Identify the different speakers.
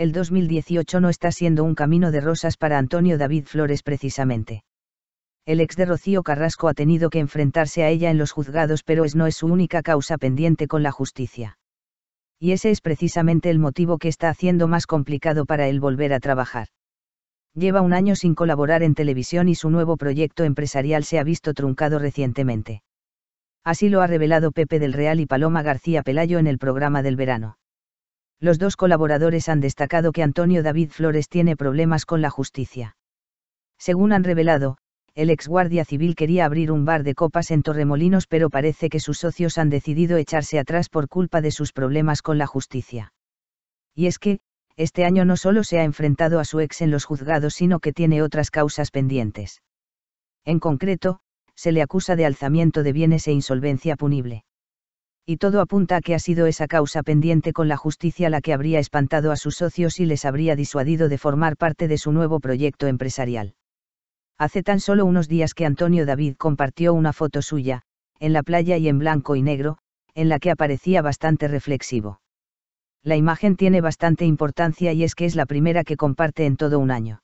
Speaker 1: el 2018 no está siendo un camino de rosas para Antonio David Flores precisamente. El ex de Rocío Carrasco ha tenido que enfrentarse a ella en los juzgados pero es no es su única causa pendiente con la justicia. Y ese es precisamente el motivo que está haciendo más complicado para él volver a trabajar. Lleva un año sin colaborar en televisión y su nuevo proyecto empresarial se ha visto truncado recientemente. Así lo ha revelado Pepe del Real y Paloma García Pelayo en el programa del verano los dos colaboradores han destacado que Antonio David Flores tiene problemas con la justicia. Según han revelado, el ex guardia civil quería abrir un bar de copas en Torremolinos pero parece que sus socios han decidido echarse atrás por culpa de sus problemas con la justicia. Y es que, este año no solo se ha enfrentado a su ex en los juzgados sino que tiene otras causas pendientes. En concreto, se le acusa de alzamiento de bienes e insolvencia punible y todo apunta a que ha sido esa causa pendiente con la justicia la que habría espantado a sus socios y les habría disuadido de formar parte de su nuevo proyecto empresarial. Hace tan solo unos días que Antonio David compartió una foto suya, en la playa y en blanco y negro, en la que aparecía bastante reflexivo. La imagen tiene bastante importancia y es que es la primera que comparte en todo un año.